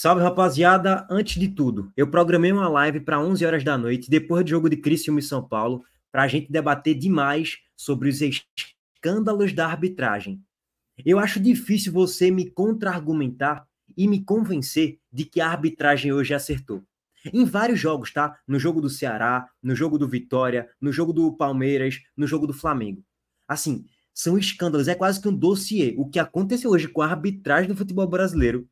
Salve, rapaziada. Antes de tudo, eu programei uma live para 11 horas da noite, depois do jogo de Criciúma e São Paulo, para a gente debater demais sobre os escândalos da arbitragem. Eu acho difícil você me contra-argumentar e me convencer de que a arbitragem hoje acertou. Em vários jogos, tá? No jogo do Ceará, no jogo do Vitória, no jogo do Palmeiras, no jogo do Flamengo. Assim, são escândalos, é quase que um dossiê. O que aconteceu hoje com a arbitragem do futebol brasileiro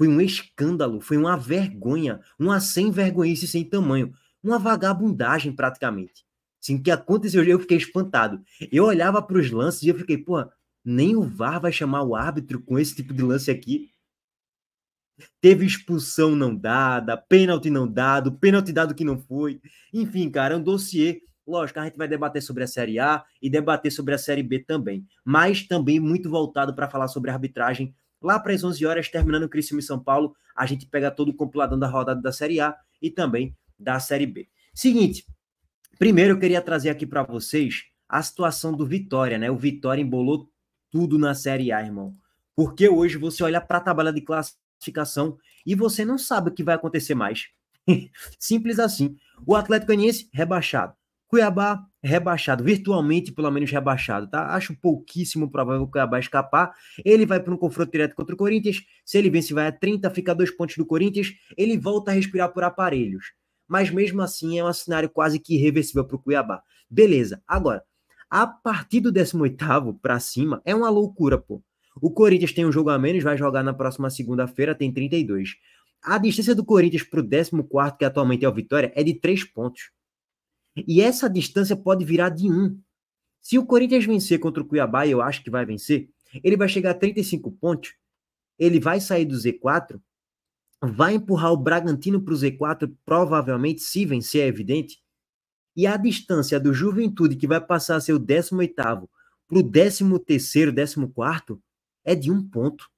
foi um escândalo, foi uma vergonha, uma sem vergonhice sem tamanho, uma vagabundagem praticamente. Assim, o que aconteceu, eu fiquei espantado. Eu olhava para os lances e eu fiquei, pô, nem o VAR vai chamar o árbitro com esse tipo de lance aqui. Teve expulsão não dada, pênalti não dado, pênalti dado que não foi. Enfim, cara, é um dossiê. Lógico, a gente vai debater sobre a Série A e debater sobre a Série B também, mas também muito voltado para falar sobre a arbitragem Lá para as 11 horas, terminando o Criciúma e São Paulo, a gente pega todo o compiladão da rodada da Série A e também da Série B. Seguinte, primeiro eu queria trazer aqui para vocês a situação do Vitória, né? O Vitória embolou tudo na Série A, irmão. Porque hoje você olha para a tabela de classificação e você não sabe o que vai acontecer mais. Simples assim. O Atlético Goianiense rebaixado. Cuiabá rebaixado, virtualmente pelo menos rebaixado, tá? Acho pouquíssimo provável que o Cuiabá escapar. Ele vai para um confronto direto contra o Corinthians. Se ele vence, vai a 30, fica a dois pontos do Corinthians. Ele volta a respirar por aparelhos. Mas mesmo assim, é um cenário quase que irreversível para o Cuiabá. Beleza. Agora, a partir do 18 para cima, é uma loucura, pô. O Corinthians tem um jogo a menos, vai jogar na próxima segunda-feira, tem 32. A distância do Corinthians para o 14, que atualmente é o Vitória, é de 3 pontos. E essa distância pode virar de 1. Se o Corinthians vencer contra o Cuiabá, e eu acho que vai vencer, ele vai chegar a 35 pontos, ele vai sair do Z4, vai empurrar o Bragantino para o Z4, provavelmente, se vencer, é evidente. E a distância do Juventude, que vai passar a ser o 18 para o 13 terceiro, 14 é de um ponto.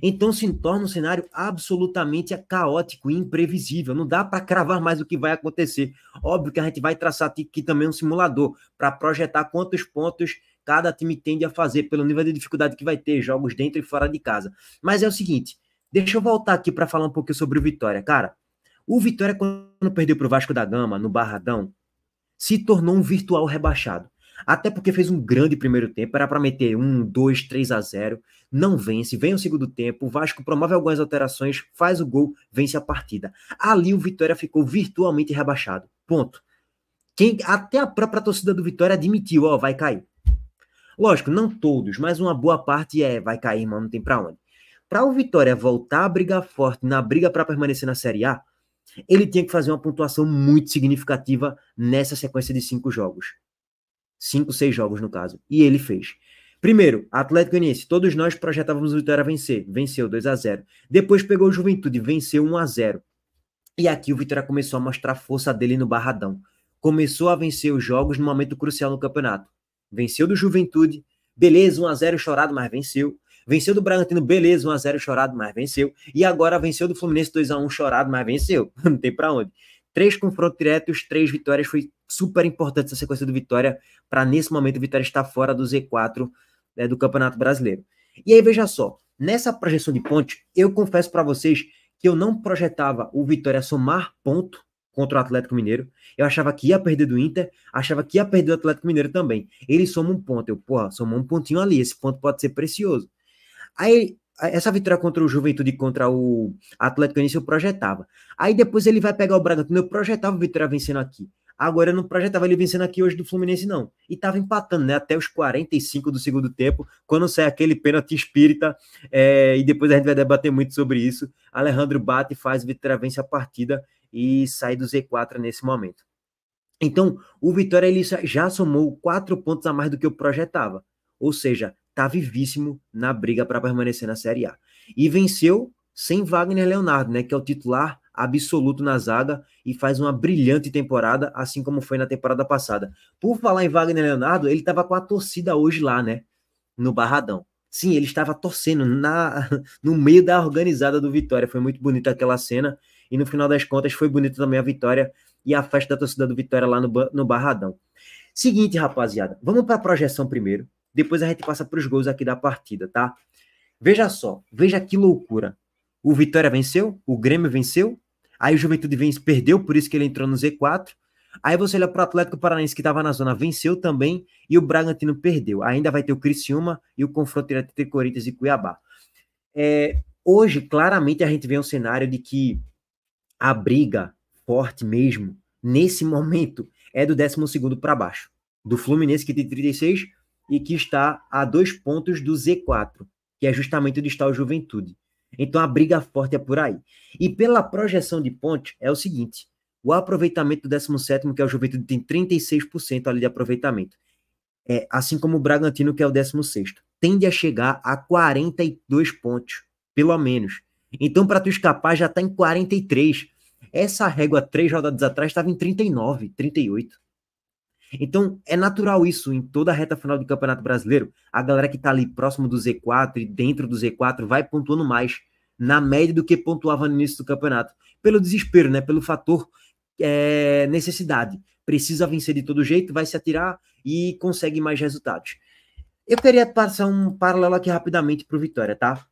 Então se torna um cenário absolutamente caótico e imprevisível. Não dá para cravar mais o que vai acontecer. Óbvio que a gente vai traçar aqui também é um simulador para projetar quantos pontos cada time tende a fazer pelo nível de dificuldade que vai ter jogos dentro e fora de casa. Mas é o seguinte, deixa eu voltar aqui para falar um pouquinho sobre o Vitória, cara. O Vitória quando perdeu para o Vasco da Gama no Barradão se tornou um virtual rebaixado. Até porque fez um grande primeiro tempo, era para meter um, dois, três a zero. Não vence, vem o segundo tempo, o Vasco promove algumas alterações, faz o gol, vence a partida. Ali o Vitória ficou virtualmente rebaixado. Ponto. Quem, até a própria torcida do Vitória admitiu, ó, oh, vai cair. Lógico, não todos, mas uma boa parte é, vai cair, mano, não tem pra onde. Para o Vitória voltar a brigar forte na briga para permanecer na Série A, ele tinha que fazer uma pontuação muito significativa nessa sequência de cinco jogos. Cinco, seis jogos, no caso. E ele fez. Primeiro, Atlético Goianiense. Todos nós projetávamos o Vitória vencer. Venceu 2 a 0 Depois pegou o Juventude, venceu 1 a 0 E aqui o Vitória começou a mostrar a força dele no Barradão. Começou a vencer os jogos no momento crucial no campeonato. Venceu do Juventude, beleza, 1 a 0 chorado, mas venceu. Venceu do Bragantino, beleza, 1x0 chorado, mas venceu. E agora venceu do Fluminense 2x1 chorado, mas venceu. Não tem para onde. Três confrontos diretos, três vitórias, foi super importante essa sequência do Vitória, para nesse momento o Vitória estar fora do Z4 né, do Campeonato Brasileiro. E aí, veja só, nessa projeção de ponte, eu confesso para vocês que eu não projetava o Vitória somar ponto contra o Atlético Mineiro. Eu achava que ia perder do Inter, achava que ia perder do Atlético Mineiro também. Ele soma um ponto. Eu, porra, somou um pontinho ali. Esse ponto pode ser precioso. Aí, essa vitória contra o Juventude e contra o Atlético Início eu projetava. Aí depois ele vai pegar o Bragantino. Eu projetava o Vitória vencendo aqui. Agora no projeto tava ele vencendo aqui hoje do Fluminense, não. E tava empatando, né? Até os 45 do segundo tempo, quando sai aquele pênalti espírita, é, e depois a gente vai debater muito sobre isso. Alejandro bate, faz, Vitória vence a partida e sai do Z4 nesse momento. Então, o Vitória ele já somou quatro pontos a mais do que eu projetava. Ou seja, tá vivíssimo na briga para permanecer na Série A. E venceu sem Wagner Leonardo, né? Que é o titular absoluto na zaga e faz uma brilhante temporada, assim como foi na temporada passada. Por falar em Wagner Leonardo, ele estava com a torcida hoje lá, né? No Barradão. Sim, ele estava torcendo na, no meio da organizada do Vitória. Foi muito bonita aquela cena. E no final das contas, foi bonita também a vitória e a festa da torcida do Vitória lá no, no Barradão. Seguinte, rapaziada, vamos para a projeção primeiro. Depois a gente passa para os gols aqui da partida, tá? Veja só, veja que loucura. O Vitória venceu, o Grêmio venceu, Aí o Juventude Vence perdeu, por isso que ele entrou no Z4. Aí você olha para o Atlético Paranaense, que estava na zona, venceu também, e o Bragantino perdeu. Ainda vai ter o Criciúma e o confronto entre Corinthians e Cuiabá. É, hoje, claramente, a gente vê um cenário de que a briga forte mesmo, nesse momento, é do 12 para baixo. Do Fluminense, que tem 36, e que está a dois pontos do Z4, que é justamente onde está o Juventude. Então a briga forte é por aí. E pela projeção de ponte, é o seguinte: o aproveitamento do 17, que é o Juventude, tem 36% ali de aproveitamento. É, assim como o Bragantino, que é o 16. Tende a chegar a 42 pontos, pelo menos. Então, para tu escapar, já está em 43. Essa régua, três rodadas atrás, estava em 39, 38. Então, é natural isso em toda a reta final do Campeonato Brasileiro. A galera que tá ali próximo do Z4 e dentro do Z4 vai pontuando mais na média do que pontuava no início do campeonato. Pelo desespero, né? Pelo fator é, necessidade. Precisa vencer de todo jeito, vai se atirar e consegue mais resultados. Eu queria passar um paralelo aqui rapidamente pro Vitória, tá?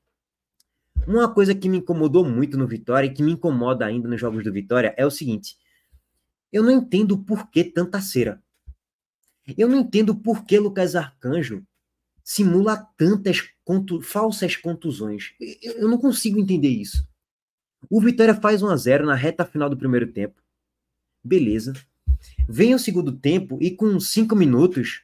Uma coisa que me incomodou muito no Vitória e que me incomoda ainda nos jogos do Vitória é o seguinte: eu não entendo por que tanta cera. Eu não entendo por que Lucas Arcanjo simula tantas contu falsas contusões. Eu, não consigo entender isso. O Vitória faz 1 a 0 na reta final do primeiro tempo. Beleza. Vem o segundo tempo e com 5 minutos,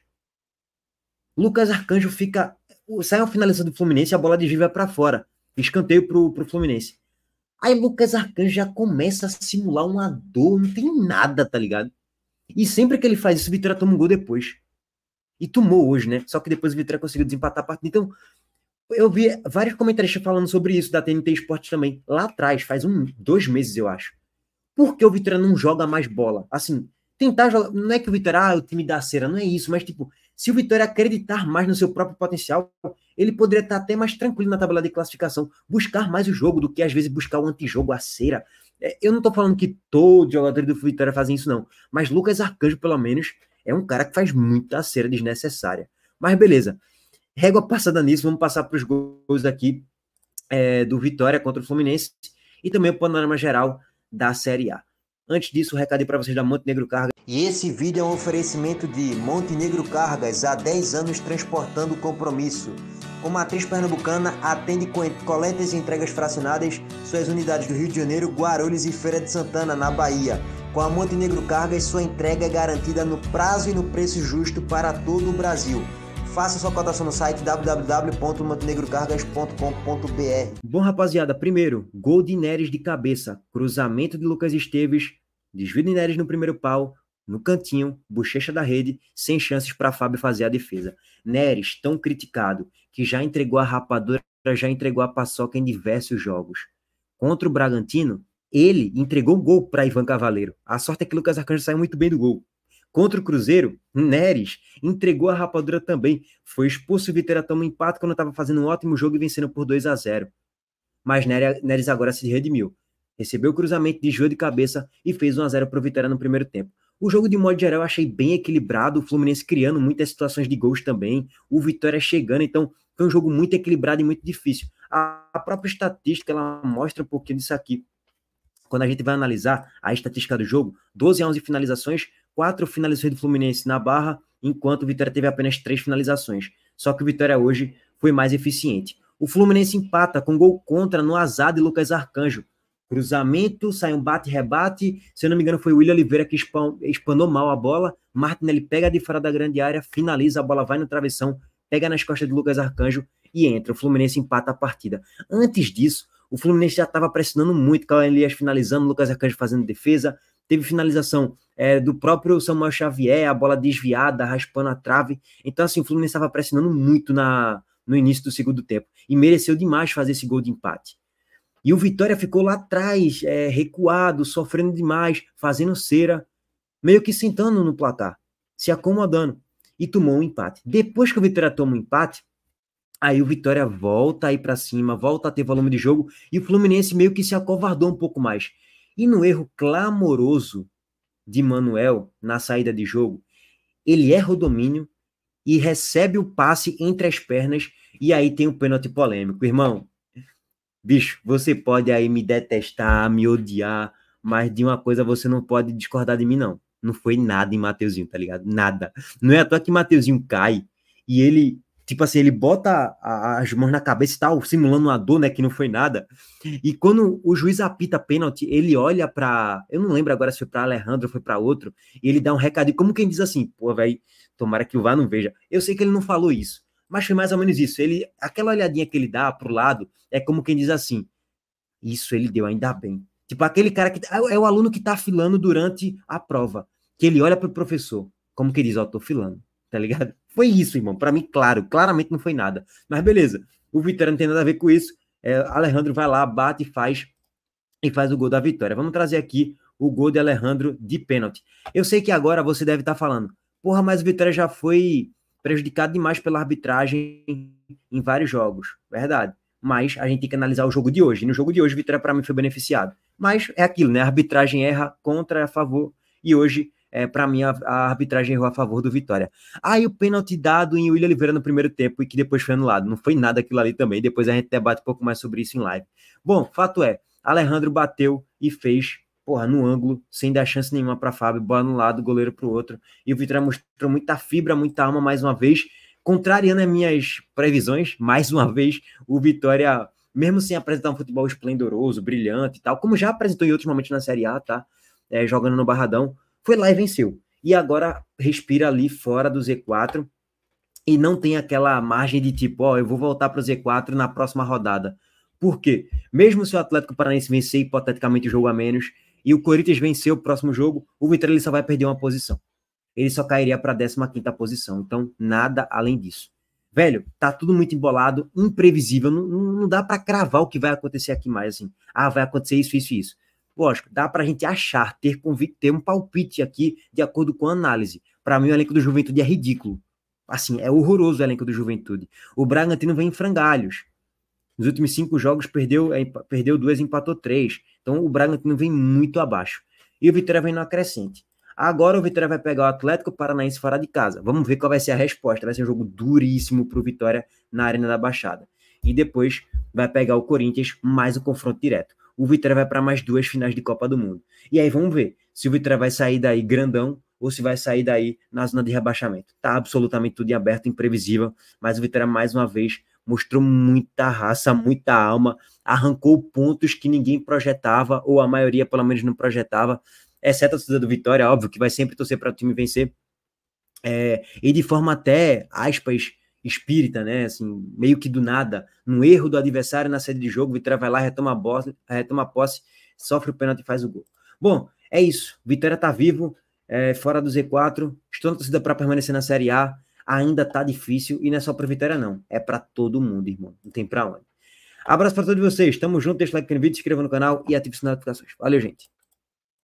Lucas Arcanjo fica. Sai uma finalização do Fluminense e a bola de Gil vai para fora. Escanteio pro, pro Fluminense. Aí Lucas Arcanjo já começa a simular uma dor, não tem nada, tá ligado? E sempre que ele faz isso, o Vitória toma um gol depois. E tomou hoje, né? Só que depois o Vitória conseguiu desempatar a partida. Então, eu vi vários comentaristas falando sobre isso da TNT Esportes também, lá atrás, faz um, dois meses, eu acho. Por que o Vitória não joga mais bola? Assim, tentar jogar. Não é que o Vitória, ah, é o time da cera, não é isso, mas tipo, se o Vitória acreditar mais no seu próprio potencial, ele poderia estar até mais tranquilo na tabela de classificação, buscar mais o jogo do que às vezes buscar o antijogo, a cera, é, eu não tô falando que todos os jogadores do Vitória fazem isso, não. Mas Lucas Arcanjo, pelo menos, é um cara que faz muita cera desnecessária. Mas beleza. Régua passada nisso, vamos passar para os gols aqui é, do Vitória contra o Fluminense e também o panorama geral da Série A. Antes disso, um recado para vocês da Montenegro Cargas. E esse vídeo é um oferecimento de Montenegro Cargas, há 10 anos transportando compromisso. Como atriz pernambucana, atende com coletas e entregas fracionadas suas unidades do Rio de Janeiro, Guarulhos e Feira de Santana, na Bahia. Com a Montenegro Cargas, sua entrega é garantida no prazo e no preço justo para todo o Brasil. Faça sua cotação no site www.montenegrocargas.com.br. Bom, rapaziada, primeiro, gol de Neres de cabeça, cruzamento de Lucas Esteves, desvio de Neres no primeiro pau, no cantinho, bochecha da rede, sem chances para Fábio fazer a defesa. Neres, tão criticado, que já entregou a rapadura, já entregou a paçoca em diversos jogos. Contra o Bragantino, ele entregou o gol para Ivan Cavaleiro. A sorte é que Lucas Arcanjo saiu muito bem do gol. Contra o Cruzeiro, Neres entregou a rapadura também. Foi expulso Vitória Viteira toma um empate quando estava fazendo um ótimo jogo e vencendo por 2 a 0 Mas Neres agora se redimiu recebeu o cruzamento de joelho de cabeça e fez 1 a 0 para o Vitória no primeiro tempo. O jogo, de modo geral, eu achei bem equilibrado, o Fluminense criando muitas situações de gols também, o Vitória chegando, então foi um jogo muito equilibrado e muito difícil. A própria estatística, ela mostra um pouquinho disso aqui. Quando a gente vai analisar a estatística do jogo, 12 a 11 finalizações, quatro finalizações do Fluminense na barra, enquanto o Vitória teve apenas três finalizações. Só que o Vitória hoje foi mais eficiente. O Fluminense empata com gol contra no azar de Lucas Arcanjo, cruzamento, sai um bate-rebate. Se eu não me engano, foi o William Oliveira que espanou mal a bola. Martinelli pega de fora da grande área, finaliza, a bola vai na travessão, pega nas costas de Lucas Arcanjo e entra. O Fluminense empata a partida. Antes disso, o Fluminense já estava pressionando muito, Caio Elias finalizando, Lucas Arcanjo fazendo defesa. Teve finalização é, do próprio Samuel Xavier, a bola desviada, raspando a trave. Então, assim, o Fluminense estava pressionando muito na, no início do segundo tempo. E mereceu demais fazer esse gol de empate. E o Vitória ficou lá atrás, é, recuado, sofrendo demais, fazendo cera, meio que sentando no placar, se acomodando. E tomou um empate. Depois que o Vitória toma um empate, aí o Vitória volta aí para cima, volta a ter volume de jogo e o Fluminense meio que se acovardou um pouco mais. E no erro clamoroso de Manuel na saída de jogo, ele erra o domínio e recebe o passe entre as pernas e aí tem o pênalti polêmico. Irmão, Bicho, você pode aí me detestar, me odiar, mas de uma coisa você não pode discordar de mim, não. Não foi nada em Mateuzinho, tá ligado? Nada. Não é à toa que Mateuzinho cai e ele, tipo assim, ele bota as mãos na cabeça e tal, tá simulando uma dor, né? Que não foi nada. E quando o juiz apita pênalti, ele olha pra. Eu não lembro agora se foi pra Alejandro ou foi pra outro, e ele dá um recado e como quem diz assim, pô, velho, tomara que o VAR não veja. Eu sei que ele não falou isso, mas foi mais ou menos isso. Ele, aquela olhadinha que ele dá pro lado é como quem diz assim: isso ele deu, ainda bem. Tipo aquele cara que é o é aluno que tá filando durante a prova, que ele olha pro professor, como que diz, ó, oh, tô filando, tá ligado? Foi isso, irmão. Para mim, claro, claramente não foi nada. Mas beleza. O Vitória não tem nada a ver com isso. É, Alejandro vai lá, bate e faz e faz o gol da vitória. Vamos trazer aqui o gol de Alejandro de pênalti. Eu sei que agora você deve estar tá falando, porra, mas o Vitória já foi prejudicado demais pela arbitragem em vários jogos, verdade. Mas a gente tem que analisar o jogo de hoje. No jogo de hoje, Vitória para mim foi beneficiado. Mas é aquilo, né? A arbitragem erra contra a favor e hoje é, para mim, a, a, arbitragem errou a favor do Vitória. Aí ah, o pênalti dado em William Oliveira no primeiro tempo e que depois foi anulado. Não foi nada aquilo ali também. Depois a gente debate um pouco mais sobre isso em live. Bom, fato é, Alejandro bateu e fez porra, no ângulo, sem dar chance nenhuma para Fábio, bola no lado, goleiro para o outro. E o Vitória mostrou muita fibra, muita alma mais uma vez, contrariando as minhas previsões, mais uma vez, o Vitória, mesmo sem apresentar um futebol esplendoroso, brilhante e tal, como já apresentou em outros momentos na Série A, tá? É, jogando no Barradão, foi lá e venceu. E agora respira ali fora do Z4 e não tem aquela margem de tipo, ó, oh, eu vou voltar para o Z4 na próxima rodada. Por quê? Mesmo se o Atlético Paranaense vencer hipoteticamente o jogo a menos, e o Corinthians venceu o próximo jogo, o Vitória ele só vai perder uma posição. Ele só cairia para a 15 posição. Então, nada além disso. Velho, tá tudo muito embolado, imprevisível, não, não dá para cravar o que vai acontecer aqui mais, assim. Ah, vai acontecer isso, isso e isso. Lógico, dá para a gente achar, ter convite, ter um palpite aqui de acordo com a análise. Para mim, o elenco do Juventude é ridículo. Assim, é horroroso o elenco do Juventude. O Bragantino vem em frangalhos. Nos últimos cinco jogos, perdeu, é, perdeu duas, empatou três. Então o Bragantino vem muito abaixo. E o Vitória vem no acrescente. Agora o Vitória vai pegar o Atlético Paranaense fora de casa. Vamos ver qual vai ser a resposta. Vai ser um jogo duríssimo para o Vitória na Arena da Baixada. E depois vai pegar o Corinthians mais o um confronto direto. O Vitória vai para mais duas finais de Copa do Mundo. E aí vamos ver se o Vitória vai sair daí grandão ou se vai sair daí na zona de rebaixamento. Tá absolutamente tudo em aberto, imprevisível, mas o Vitória mais uma vez mostrou muita raça, muita alma, arrancou pontos que ninguém projetava, ou a maioria pelo menos não projetava, exceto a torcida do Vitória, óbvio, que vai sempre torcer para o time vencer, é, e de forma até, aspas, espírita, né, assim, meio que do nada, num erro do adversário na sede de jogo, Vitória vai lá, retoma a, bola, retoma a posse, sofre o pênalti e faz o gol. Bom, é isso, Vitória está vivo, é, fora do Z4, estou na torcida para permanecer na Série A, ainda tá difícil e não é só para Vitória, não. É para todo mundo, irmão. Não tem para onde. Abraço para todos vocês. Tamo junto. Deixa o like no vídeo, se inscreva no canal e ative o sinal de notificações. Valeu, gente.